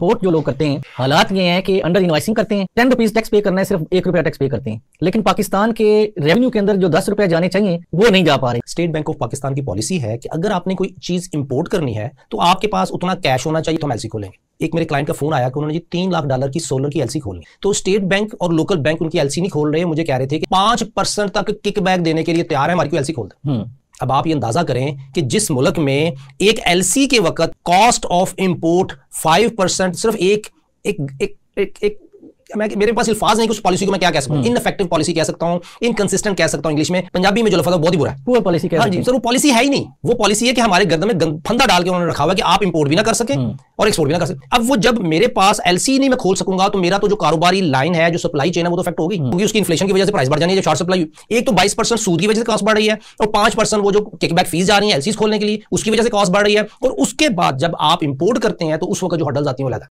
Support जो लोग करते हैं हालात ये हैं कि अंडर इन्वाइसिंग करते हैं टेन रुपीज टैक्स पे करना है सिर्फ एक रुपया टैक्स पे करते हैं लेकिन पाकिस्तान के रेवेन्यू के अंदर जो दस रुपया जाने चाहिए वो नहीं जा पा रहे स्टेट बैंक ऑफ पाकिस्तान की पॉलिसी है कि अगर आपने कोई चीज इंपोर्ट करनी है तो आपके पास उतना कैश होना चाहिए तो हम ऐसी खोलेंगे एक मेरे क्लाइंट का फोन आया कि उन्होंने जी तीन लाख डॉलर की सोलर की एलसी खोलनी तो स्टेट बैंक और लोकल बैंक उनकी एलसी नहीं खोल रहे मुझे कह रहे थे कि पांच परसेंट तक किक बैक देने के लिए तैयार है हमारी एलसी खोल दे हम्म। अब आप ये अंदाजा करें कि जिस मुल्क में एक एलसी के वक्त cost of import five percent सिर्फ एक एक एक एक, एक मेरे पास अल्फाज नहीं कुछ पॉलिसी को मैं क्या कह सकता हूँ इनफेक्टिव हम्म। पॉलिसी कह सकता हूँ इनकन्सिस्टेंट कह सकता हूँ इंग्लिश में पंजाबी में जो लफा बहुत ही बुरा है पॉलिसी हाँ जी सर वो पॉलिसी है ही नहीं वो पॉलिसी है कि हमारे गर्दन में फंदा डाल के उन्होंने रखा हुआ कि आप इंपोर्ट भी ना कर सके हम्म। और एक्सपोर्ट भी ना कर सके अब वो जब मेरे पास एलसी नहीं मैं खोल सकूंगा तो मेरा तो जो कारोबारी लाइन है जो सप्लाई चेन है वो तो इफेक्ट होगी हम्म। क्योंकि उसकी इन्फ्लेशन की वजह से प्राइस बढ़ जानी है जो शॉर्ट सप्लाई एक तो बाईस परसेंट सूद की वजह से कॉस्ट बढ़ रही है और पांच परसेंट वो जो किकबैक फीस जा रही है एलसीज खोलने के लिए उसकी वजह से कॉस्ट बढ़ रही है और उसके बाद जब आप इंपोर्ट करते हैं तो उस वक्त जो हडल्स आती है वो